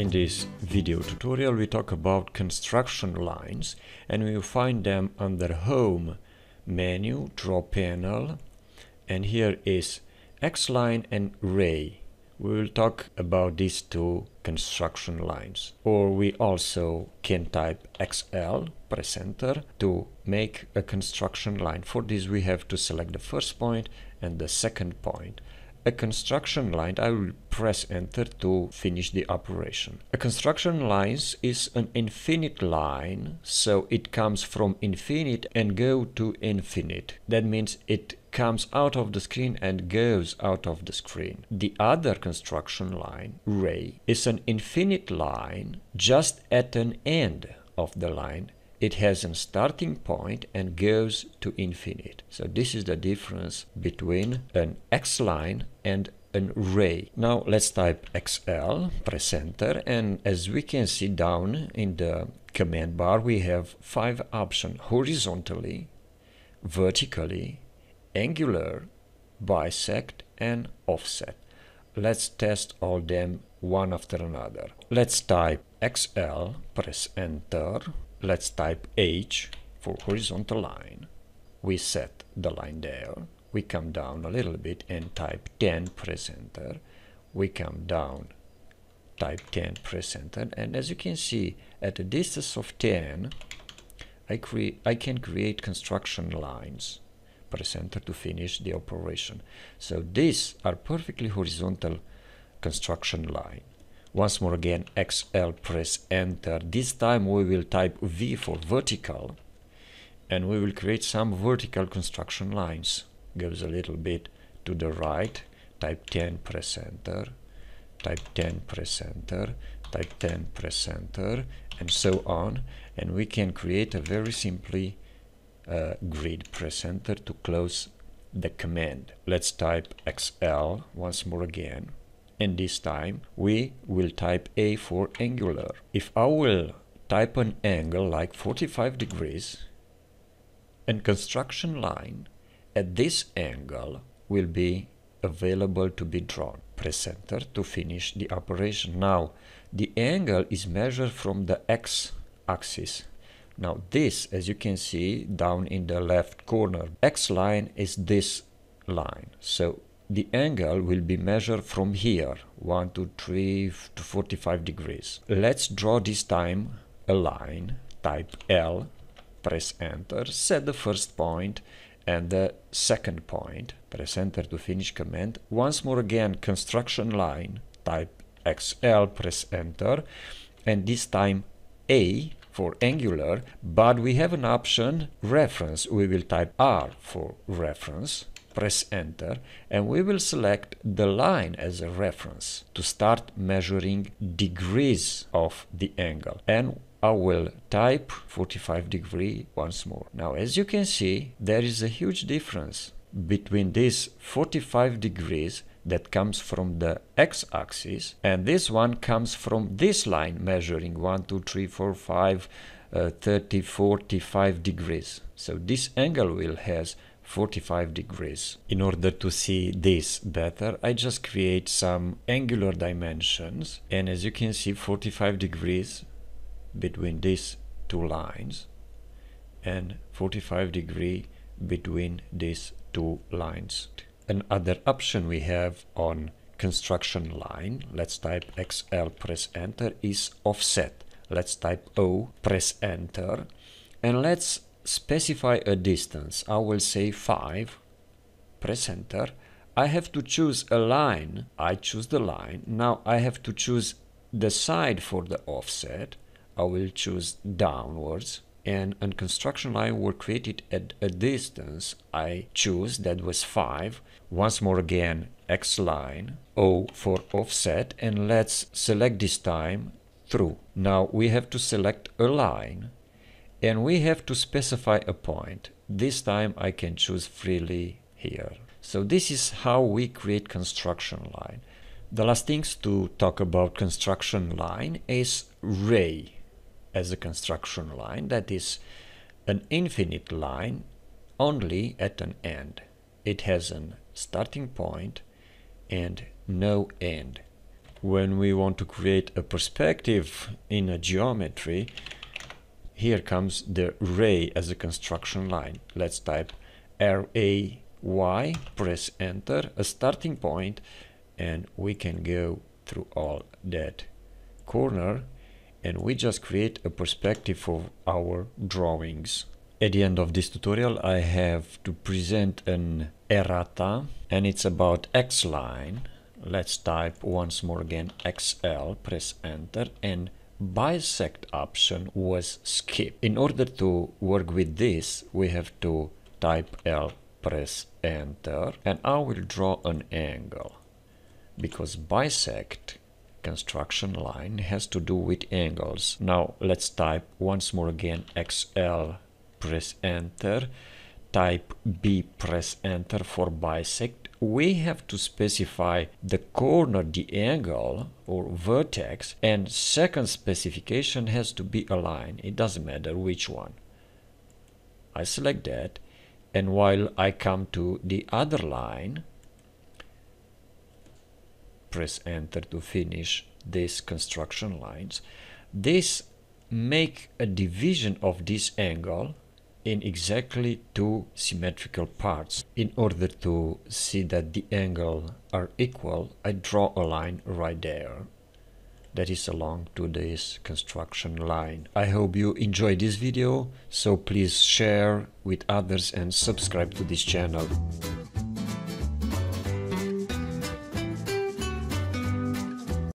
In this video tutorial we talk about construction lines and we will find them under Home menu, Draw Panel and here is X-line and Ray. We will talk about these two construction lines or we also can type XL, press enter to make a construction line. For this we have to select the first point and the second point a construction line, I will press enter to finish the operation. A construction lines is an infinite line, so it comes from infinite and go to infinite. That means it comes out of the screen and goes out of the screen. The other construction line, ray, is an infinite line just at an end of the line it has a starting point and goes to infinite. So this is the difference between an X line and an ray. Now let's type XL, press enter, and as we can see down in the command bar we have five options horizontally, vertically, angular, bisect and offset. Let's test all them one after another. Let's type XL, press enter, Let's type H for horizontal line. We set the line there. We come down a little bit and type 10 press enter. We come down, type 10 press enter. And as you can see, at a distance of 10, I, cre I can create construction lines press enter to finish the operation. So these are perfectly horizontal construction line. Once more again, XL press enter. This time we will type V for vertical and we will create some vertical construction lines. Goes a little bit to the right, type 10, press enter, type 10, press enter, type 10, press enter, and so on. And we can create a very simply uh, grid, press enter to close the command. Let's type XL once more again and this time we will type A for angular. If I will type an angle like 45 degrees and construction line at this angle will be available to be drawn. Press enter to finish the operation. Now the angle is measured from the x axis. Now this as you can see down in the left corner x line is this line so the angle will be measured from here 1 to 3 to 45 degrees let's draw this time a line type L press enter set the first point and the second point press enter to finish command once more again construction line type XL press enter and this time A for angular but we have an option reference we will type R for reference press enter and we will select the line as a reference to start measuring degrees of the angle and I will type 45 degree once more. Now as you can see there is a huge difference between this 45 degrees that comes from the x-axis and this one comes from this line measuring 1, 2, 3, 4, 5, uh, 30, 45 degrees. So this angle will has 45 degrees. In order to see this better, I just create some angular dimensions and as you can see 45 degrees between these two lines and 45 degree between these two lines. Another option we have on construction line, let's type XL, press enter, is offset. Let's type O, press enter, and let's specify a distance. I will say 5, press enter. I have to choose a line. I choose the line. Now I have to choose the side for the offset. I will choose downwards and a construction line were created at a distance I choose that was 5 once more again X line O for offset and let's select this time through now we have to select a line and we have to specify a point. This time I can choose freely here. So this is how we create construction line. The last things to talk about construction line is ray as a construction line, that is an infinite line only at an end. It has a starting point and no end. When we want to create a perspective in a geometry, here comes the ray as a construction line. Let's type RAY, press enter, a starting point, and we can go through all that corner and we just create a perspective for our drawings. At the end of this tutorial I have to present an errata and it's about X line. Let's type once more again XL, press enter and bisect option was skipped. In order to work with this, we have to type L, press enter, and I will draw an angle because bisect construction line has to do with angles. Now let's type once more again XL, press enter, type B, press enter for bisect, we have to specify the corner, the angle or vertex and second specification has to be a line. It doesn't matter which one. I select that and while I come to the other line, press enter to finish this construction lines, this make a division of this angle in exactly two symmetrical parts. In order to see that the angles are equal, I draw a line right there that is along to this construction line. I hope you enjoyed this video, so please share with others and subscribe to this channel.